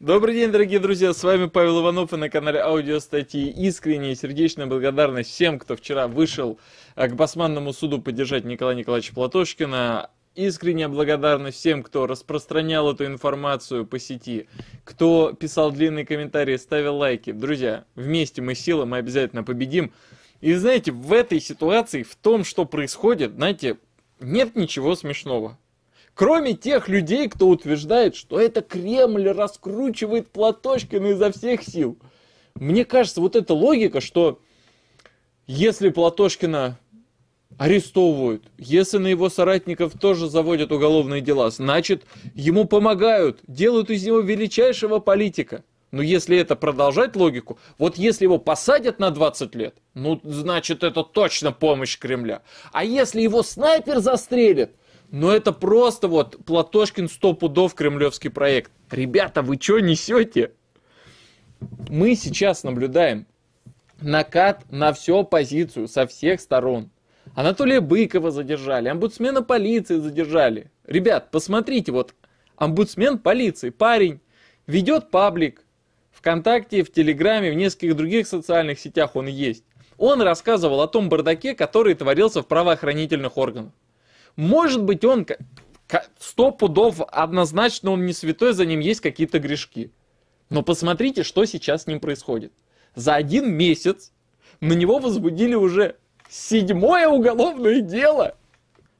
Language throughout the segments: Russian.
Добрый день, дорогие друзья, с вами Павел Иванов и на канале Аудиостатьи. Искренняя и сердечная благодарность всем, кто вчера вышел э, к басманному суду поддержать Николая Николаевича Платошкина. Искренняя благодарность всем, кто распространял эту информацию по сети, кто писал длинные комментарии, ставил лайки. Друзья, вместе мы сила, мы обязательно победим. И знаете, в этой ситуации, в том, что происходит, знаете, нет ничего смешного. Кроме тех людей, кто утверждает, что это Кремль раскручивает Платошкина изо всех сил. Мне кажется, вот эта логика, что если Платошкина арестовывают, если на его соратников тоже заводят уголовные дела, значит, ему помогают, делают из него величайшего политика. Но если это продолжать логику, вот если его посадят на 20 лет, ну, значит, это точно помощь Кремля. А если его снайпер застрелит, но ну, это просто вот Платошкин сто пудов кремлевский проект. Ребята, вы что несете? Мы сейчас наблюдаем накат на всю оппозицию со всех сторон. Анатолия Быкова задержали, омбудсмена полиции задержали. Ребят, посмотрите, вот омбудсмен полиции, парень, ведет паблик, ВКонтакте, в Телеграме, в нескольких других социальных сетях он есть. Он рассказывал о том бардаке, который творился в правоохранительных органах. Может быть, он сто пудов однозначно он не святой, за ним есть какие-то грешки. Но посмотрите, что сейчас с ним происходит. За один месяц на него возбудили уже седьмое уголовное дело –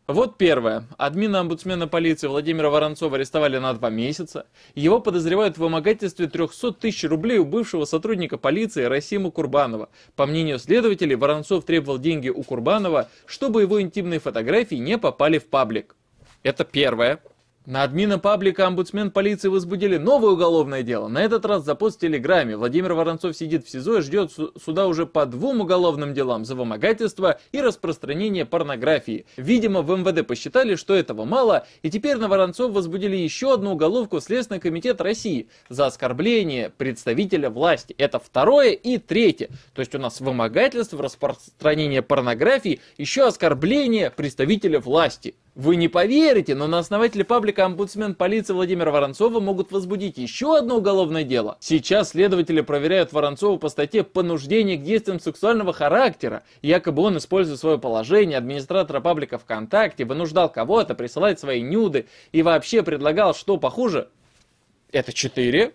вот первое. Админа омбудсмена полиции Владимира Воронцова арестовали на два месяца. Его подозревают в вымогательстве 300 тысяч рублей у бывшего сотрудника полиции Расима Курбанова. По мнению следователей, Воронцов требовал деньги у Курбанова, чтобы его интимные фотографии не попали в паблик. Это первое. На админа паблика омбудсмен полиции возбудили новое уголовное дело. На этот раз за пост в Телеграме. Владимир Воронцов сидит в СИЗО и ждет суда уже по двум уголовным делам за вымогательство и распространение порнографии. Видимо, в МВД посчитали, что этого мало, и теперь на Воронцов возбудили еще одну уголовку в Следственный комитет России за оскорбление представителя власти. Это второе и третье. То есть у нас вымогательство, распространение порнографии, еще оскорбление представителя власти. Вы не поверите, но на основателя паблика омбудсмен полиции Владимира Воронцова могут возбудить еще одно уголовное дело. Сейчас следователи проверяют Воронцова по статье «Понуждение к действиям сексуального характера». Якобы он, используя свое положение администратора паблика ВКонтакте, вынуждал кого-то присылать свои нюды и вообще предлагал что похуже. Это четыре.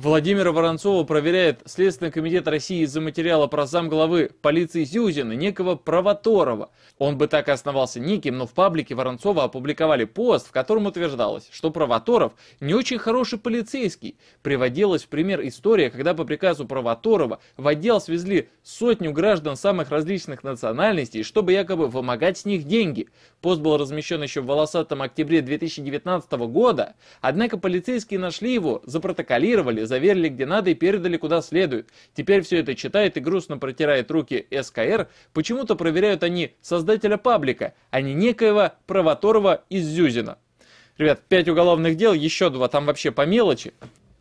Владимира Воронцова проверяет Следственный комитет России из-за материала про замглавы полиции Зюзина, некого Провоторова. Он бы так и основался никим, но в паблике Воронцова опубликовали пост, в котором утверждалось, что Провоторов не очень хороший полицейский. Приводилась в пример история, когда по приказу Провоторова в отдел свезли сотню граждан самых различных национальностей, чтобы якобы вымогать с них деньги. Пост был размещен еще в волосатом октябре 2019 года, однако полицейские нашли его, запротоколировали, заверили где надо и передали куда следует. Теперь все это читает и грустно протирает руки СКР. Почему-то проверяют они создателя паблика, а не некоего Правоторова из Зюзина. Ребят, 5 уголовных дел, еще два, там вообще по мелочи.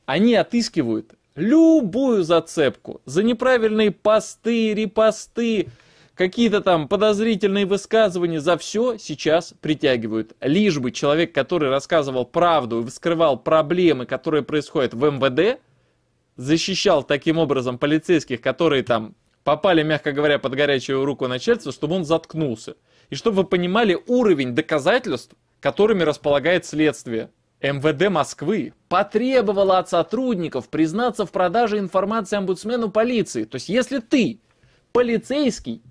Они отыскивают любую зацепку за неправильные посты, репосты, какие-то там подозрительные высказывания за все сейчас притягивают. Лишь бы человек, который рассказывал правду и вскрывал проблемы, которые происходят в МВД, защищал таким образом полицейских, которые там попали, мягко говоря, под горячую руку начальства, чтобы он заткнулся. И чтобы вы понимали уровень доказательств, которыми располагает следствие. МВД Москвы потребовало от сотрудников признаться в продаже информации омбудсмену полиции. То есть если ты полицейский,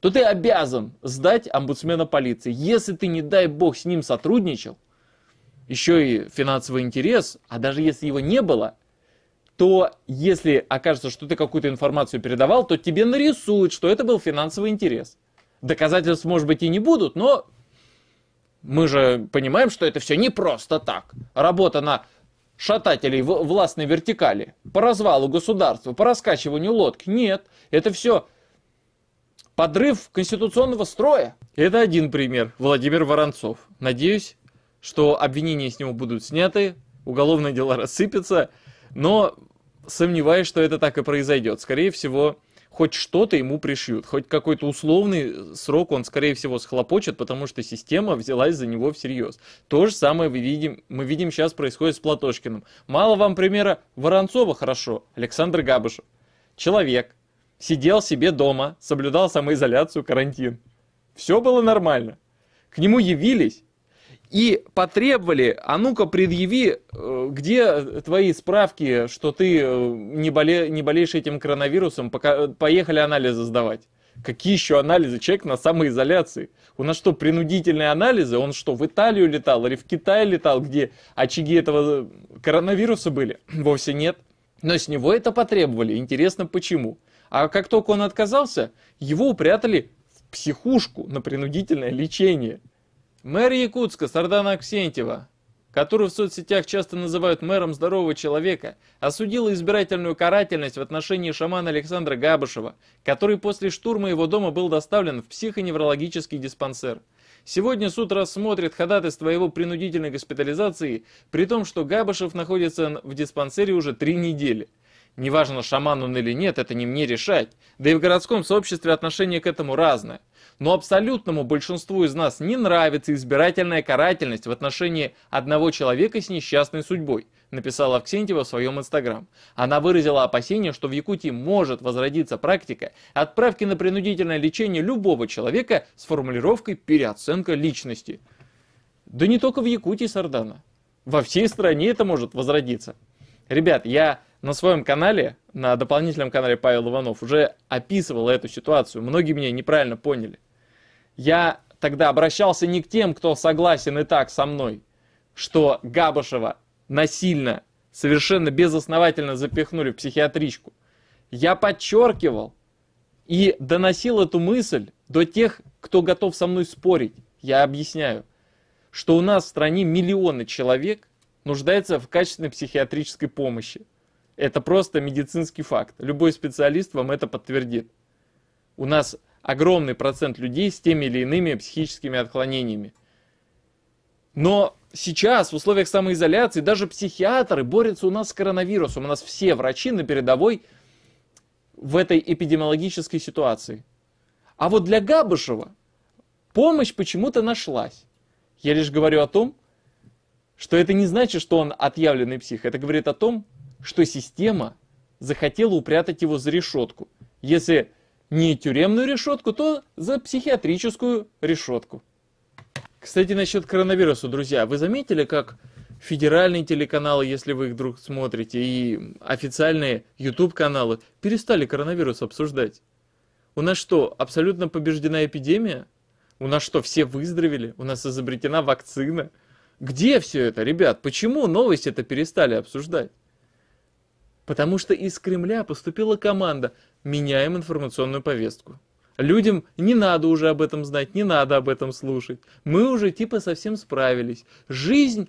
то ты обязан сдать омбудсмена полиции. Если ты, не дай бог, с ним сотрудничал, еще и финансовый интерес, а даже если его не было, то если окажется, что ты какую-то информацию передавал, то тебе нарисуют, что это был финансовый интерес. Доказательств, может быть, и не будут, но мы же понимаем, что это все не просто так. Работа на шатателей властной вертикали, по развалу государства, по раскачиванию лодки. Нет, это все подрыв конституционного строя. Это один пример. Владимир Воронцов. Надеюсь, что обвинения с него будут сняты, уголовные дела рассыпятся, но сомневаюсь, что это так и произойдет. Скорее всего, хоть что-то ему пришьют, хоть какой-то условный срок он, скорее всего, схлопочет, потому что система взялась за него всерьез. То же самое мы видим, мы видим сейчас происходит с Платошкиным. Мало вам примера Воронцова хорошо, Александр Габышев. Человек, сидел себе дома, соблюдал самоизоляцию, карантин. Все было нормально. К нему явились и потребовали, а ну-ка предъяви, э, где твои справки, что ты э, не, боле, не болеешь этим коронавирусом, пока, э, поехали анализы сдавать. Какие еще анализы? Человек на самоизоляции. У нас что, принудительные анализы? Он что, в Италию летал или в Китай летал, где очаги этого коронавируса были? Вовсе нет. Но с него это потребовали. Интересно, почему? А как только он отказался, его упрятали в психушку на принудительное лечение. Мэр Якутска Сардана Аксентьева, которую в соцсетях часто называют мэром здорового человека, осудила избирательную карательность в отношении шамана Александра Габышева, который после штурма его дома был доставлен в психоневрологический диспансер. Сегодня суд рассмотрит ходатайство его принудительной госпитализации, при том, что Габышев находится в диспансере уже три недели – Неважно, шаман он или нет, это не мне решать. Да и в городском сообществе отношение к этому разное. Но абсолютному большинству из нас не нравится избирательная карательность в отношении одного человека с несчастной судьбой, написала Аксентьева в своем инстаграм. Она выразила опасение, что в Якутии может возродиться практика отправки на принудительное лечение любого человека с формулировкой «переоценка личности». Да не только в Якутии, Сардана. Во всей стране это может возродиться. Ребят, я на своем канале, на дополнительном канале Павел Иванов, уже описывал эту ситуацию. Многие меня неправильно поняли. Я тогда обращался не к тем, кто согласен и так со мной, что Габышева насильно, совершенно безосновательно запихнули в психиатричку. Я подчеркивал и доносил эту мысль до тех, кто готов со мной спорить. Я объясняю, что у нас в стране миллионы человек нуждаются в качественной психиатрической помощи. Это просто медицинский факт. Любой специалист вам это подтвердит. У нас огромный процент людей с теми или иными психическими отклонениями. Но сейчас, в условиях самоизоляции, даже психиатры борются у нас с коронавирусом. У нас все врачи на передовой в этой эпидемиологической ситуации. А вот для Габышева помощь почему-то нашлась. Я лишь говорю о том, что это не значит, что он отъявленный псих. Это говорит о том, что система захотела упрятать его за решетку. Если не тюремную решетку, то за психиатрическую решетку. Кстати, насчет коронавируса, друзья, вы заметили, как федеральные телеканалы, если вы их вдруг смотрите, и официальные YouTube-каналы перестали коронавирус обсуждать? У нас что, абсолютно побеждена эпидемия? У нас что, все выздоровели? У нас изобретена вакцина? Где все это, ребят? Почему новости это перестали обсуждать? Потому что из Кремля поступила команда «меняем информационную повестку». Людям не надо уже об этом знать, не надо об этом слушать. Мы уже типа совсем справились. Жизнь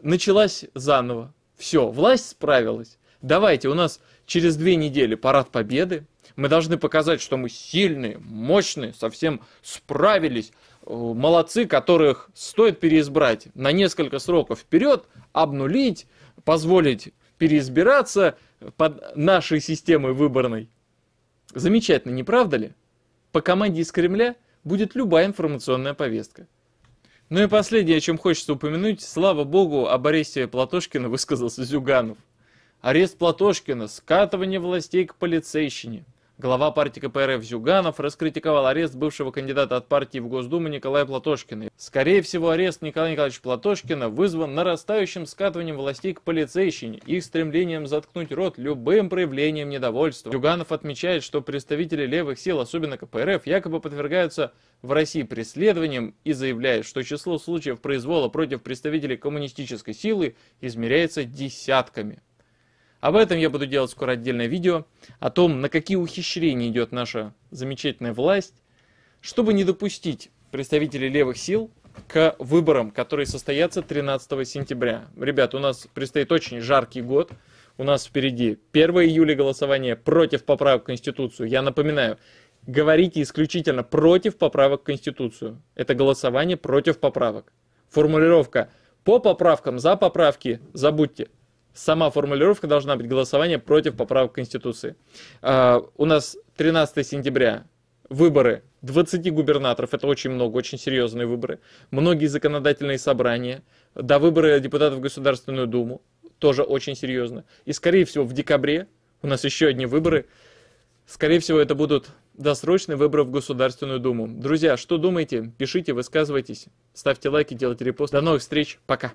началась заново. Все, власть справилась. Давайте, у нас через две недели парад победы. Мы должны показать, что мы сильные, мощные, совсем справились. Э, молодцы, которых стоит переизбрать на несколько сроков вперед, обнулить, позволить переизбираться под нашей системой выборной. Замечательно, не правда ли? По команде из Кремля будет любая информационная повестка. Ну и последнее, о чем хочется упомянуть, слава богу, об аресте Платошкина высказался Зюганов. Арест Платошкина, скатывание властей к полицейщине – Глава партии КПРФ Зюганов раскритиковал арест бывшего кандидата от партии в Госдуму Николая Платошкина. Скорее всего, арест Николая Николаевича Платошкина вызван нарастающим скатыванием властей к полицейщине, их стремлением заткнуть рот любым проявлением недовольства. Зюганов отмечает, что представители левых сил, особенно КПРФ, якобы подвергаются в России преследованием и заявляет, что число случаев произвола против представителей коммунистической силы измеряется десятками. Об этом я буду делать скоро отдельное видео, о том, на какие ухищрения идет наша замечательная власть, чтобы не допустить представителей левых сил к выборам, которые состоятся 13 сентября. Ребят, у нас предстоит очень жаркий год. У нас впереди 1 июля голосование против поправок в Конституцию. Я напоминаю, говорите исключительно против поправок в Конституцию. Это голосование против поправок. Формулировка по поправкам, за поправки, забудьте сама формулировка должна быть голосование против поправок Конституции. А, у нас 13 сентября выборы 20 губернаторов, это очень много, очень серьезные выборы, многие законодательные собрания, до выборы депутатов в Государственную Думу, тоже очень серьезно. И, скорее всего, в декабре у нас еще одни выборы. Скорее всего, это будут досрочные выборы в Государственную Думу. Друзья, что думаете? Пишите, высказывайтесь, ставьте лайки, делайте репосты. До новых встреч, пока!